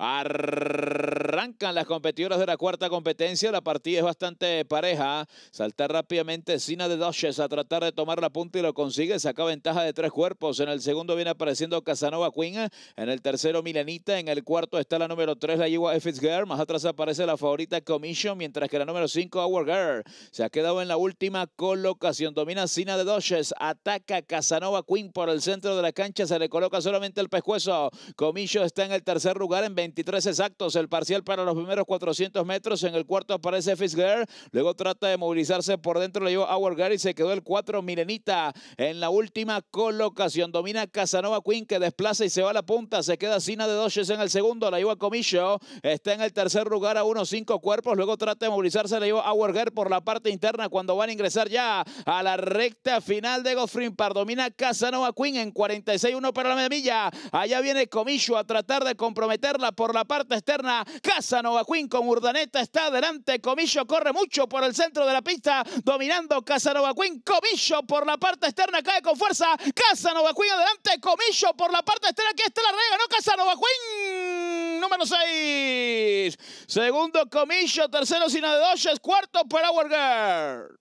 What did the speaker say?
Arr Arrancan las competidoras de la cuarta competencia. La partida es bastante pareja. Saltar rápidamente Sina de Doshes a tratar de tomar la punta y lo consigue. Saca ventaja de tres cuerpos. En el segundo viene apareciendo Casanova Queen. En el tercero Milanita. En el cuarto está la número tres, la Iwa Girl. Más atrás aparece la favorita Commission. Mientras que la número cinco, Our se ha quedado en la última colocación. Domina Sina de Doshes. Ataca Casanova Queen por el centro de la cancha. Se le coloca solamente el pescuezo. Comillo está en el tercer lugar en 23 exactos. El parcial para los primeros 400 metros. En el cuarto aparece Fisger. Luego trata de movilizarse por dentro. Le llevó Howard y Se quedó el 4 Milenita en la última colocación. Domina Casanova Quinn que desplaza y se va a la punta. Se queda Sina de Doches en el segundo. La lleva Comillo. Está en el tercer lugar a unos cinco cuerpos. Luego trata de movilizarse. Le llevó a Gary por la parte interna cuando van a ingresar ya a la recta final de Goffrin Par. Domina Casanova Queen en 46-1 para la milla Allá viene Comillo a tratar de comprometerla por la parte externa. Casanova Queen con Urdaneta, está adelante. Comillo corre mucho por el centro de la pista, dominando Casanova Queen. Comillo por la parte externa cae con fuerza. Casanova Queen adelante. Comillo por la parte externa. Aquí está la regla, ¿no? Casanova Queen. Número 6. Segundo Comillo, tercero Sina de Doyes, cuarto Power Girl.